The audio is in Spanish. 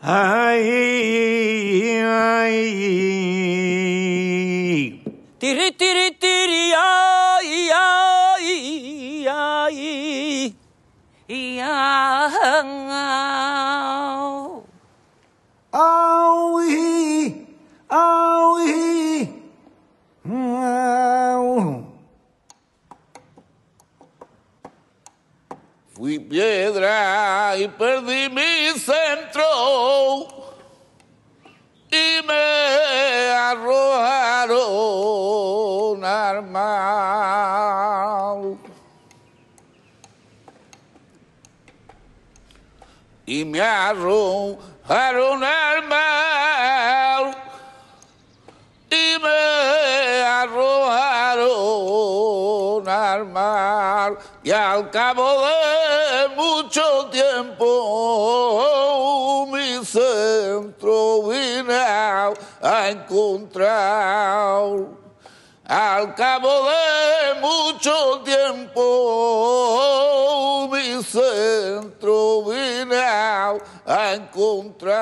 哎咿哎咿，嘀哩滴哩滴哩呀咿呀咿呀咿呀哼啊，啊咿啊咿呜。Fui piedra y perdí mi centro y me arrojaron al mar. Y me arrojaron al mar. y al cabo de mucho tiempo mi centro vine a encontrar. Al cabo de mucho tiempo, mi centro vine a encontrar.